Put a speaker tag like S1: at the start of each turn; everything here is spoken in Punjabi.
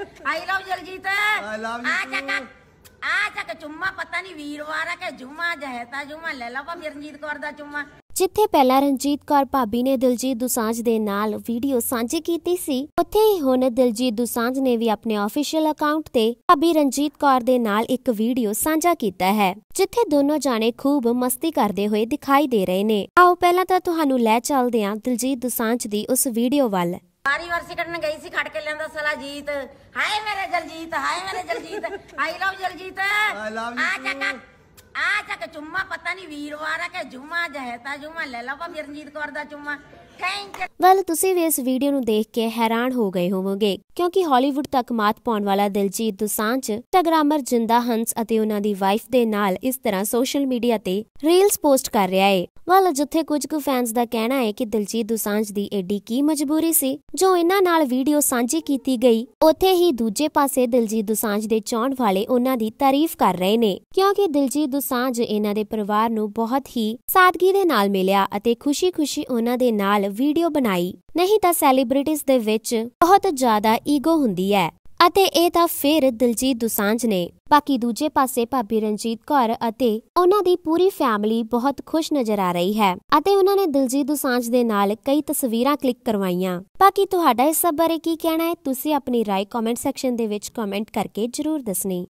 S1: I love ਜਲਜੀਤ I love you ਆ ਚੱਕ ਆ ਚੱਕ ਚੁੰਮਾ ਪਤਾ ਨਹੀਂ ਵੀਰਵਾਰ ਆ ਕਿ ਜੁਮਾ ਜਹੇ ਤਾਂ ਜੁਮਾ ਲੈ ਲਵਾ ਰਣਜੀਤ ਕੌਰ ਦਾ ਚੁੰਮਾ
S2: ਜਿੱਥੇ ਪਹਿਲਾਂ ਰਣਜੀਤ ਕੌਰ ਭਾਬੀ ਨੇ ਦਿਲਜੀਤ ਦੁਸਾਂਝ ਦੇ ਨਾਲ ਵੀਡੀਓ ਸਾਂਝੀ ਕੀਤੀ ਸੀ ਉੱਥੇ ਹੀ ਹੁਣ ਦਿਲਜੀਤ ਦੁਸਾਂਝ ਨੇ ਵੀ ਆਪਣੇ ਅਫੀਸ਼ੀਅਲ ਅਕਾਊਂਟ ਤੇ ਭਾਬੀ ਰਣਜੀਤ ਕੌਰ ਦੇ ਨਾਲ ਇੱਕ ਵੀਡੀਓ ਸਾਂਝਾ ਕੀਤਾ ਹੈ ਜਿੱਥੇ ਦੋਨੋਂ ਜਾਣੇ ਖੂਬ ਮਸਤੀ ਕਰਦੇ ਹੋਏ ਦਿਖਾਈ ਦੇ ਰਹੇ ਨੇ ਆਓ ਪਹਿਲਾਂ ਤਾਂ ਤੁਹਾਨੂੰ ਲੈ ਚੱਲਦੇ ਹਾਂ ਦਿਲਜੀਤ ਦੁਸਾਂਝ ਦੀ ਉਸ ਵੀਡੀਓ ਵੱਲ
S1: ਸਾਰੀ ਵਾਰ ਸਿਕੜਨ ਗਈ ਸੀ ਖੜ ਕੇ ਲੈਂਦਾ ਸਲਾ ਜੀਤ ਹਾਏ ਮੇਰੇ ਜਲਜੀਤ ਹਾਏ ਮੇਰੇ ਜਲਜੀਤ ਆਈ ਲਵ ਜਲਜੀਤ ਆ ਚੱਕ ਆ ਚੱਕ ਚੁੰਮਾ ਪਤਾ ਨਹੀਂ ਵੀਰਵਾਰ ਆ ਕਿ ਜੁਮਾ ਜਹਤਾ ਜੁਮਾ ਲੈ ਲਵਾ ਮਿਰਨਜੀਤ ਰਣਜੀਤ ਕੌਰ ਦਾ ਚੁੰਮਾ
S2: ਥੈਂਕ ਯੂ ਵੈਲ ਤੁਸੀਂ ਵੀ ਇਸ ਵੀਡੀਓ ਨੂੰ ਦੇਖ ਕੇ ਹੈਰਾਨ ਹੋ ਗਏ ਹੋਵੋਗੇ ਕਿਉਂਕਿ ਹਾਲੀਵੁੱਡ ਤੱਕ ਮਾਤ ਪਾਉਣ ਵਾਲਾ ਦਿਲਜੀਤ ਦੁਸਾਂਝ ਟਗਰਾਮਰ ਜਿੰਦਾ ਹੰਸ ਅਤੇ ਉਹਨਾਂ ਦੀ ਵਾਈਫ ਦੇ ਨਾਲ ਇਸ ਤਰ੍ਹਾਂ ਸੋਸ਼ਲ ਮੀਡੀਆ ਤੇ ਰੀਲਸ ਪੋਸਟ ਕਰ ਰਿਹਾ ਹੈ ਵੱਲ ਜਿੱਥੇ ਕੁਝ ਕੁ ਫੈਨਸ ਦਾ ਕਹਿਣਾ ਹੈ ਕਿ ਦਿਲਜੀਤ ਦੁਸਾਂਝ ਦੀ ਐਡੀ ਕੀ ਮਜਬੂਰੀ ਸੀ ਜੋ ਇਹਨਾਂ ਨਾਲ ਵੀਡੀਓ ਸਾਂਝੀ ਕੀਤੀ ਗਈ ਉੱਥੇ ਹੀ ਦੂਜੇ ਪਾਸੇ ਦਿਲਜੀਤ ਦੁਸਾਂਝ ਦੇ ਚਾਹਣ ਵਾਲੇ ਉਹਨਾਂ ਦੀ ਤਾਰੀਫ ਕਰ ਰਹੇ ਨੇ ਕਿਉਂਕਿ ਦਿਲਜੀਤ ਦੁਸਾਂਝ ਇਹਨਾਂ ਦੇ ਪਰਿਵਾਰ ਨੂੰ ਬਹੁਤ ਹੀ ਸਾਦਗੀ ਦੇ ਨਾਲ ਮਿਲਿਆ ਅਤੇ ਖੁਸ਼ੀ-ਖੁਸ਼ੀ ਉਹਨਾਂ ਦੇ ਨਾਲ ਵੀਡੀਓ ਬਣਾਈ ਨਹੀਂ ਤਾਂ ਸੈਲੀਬ੍ਰਿਟੀਜ਼ ਦੇ ਵਿੱਚ ਬਹੁਤ ਜ਼ਿਆਦਾ ਈਗੋ ਹੁੰਦੀ ਹੈ ਅਤੇ ਇਹ ਤਾਂ ਫਿਰ ਦਿਲਜੀਤ ਦੁਸਾਂਝ ਨੇ ਬਾਕੀ ਦੂਜੇ ਪਾਸੇ ਭਾਬੀ ਰਣਜੀਤ ਕੌਰ ਅਤੇ ਉਹਨਾਂ ਦੀ ਪੂਰੀ ਫੈਮਿਲੀ ਬਹੁਤ ਖੁਸ਼ ਨਜ਼ਰ ਆ ਰਹੀ ਹੈ ਅਤੇ ਉਹਨਾਂ ਨੇ ਦਿਲਜੀਤ ਦੁਸਾਂਝ ਦੇ ਨਾਲ ਕਈ ਤਸਵੀਰਾਂ ਕਲਿੱਕ ਕਰਵਾਈਆਂ ਬਾਕੀ ਤੁਹਾਡਾ ਇਸ ਸਭ ਬਾਰੇ ਕੀ ਕਹਿਣਾ ਹੈ ਤੁਸੀਂ ਆਪਣੀ رائے ਕਮੈਂਟ ਸੈਕਸ਼ਨ ਦੇ ਵਿੱਚ ਕਮੈਂਟ ਕਰਕੇ ਜਰੂਰ ਦੱਸਣੀ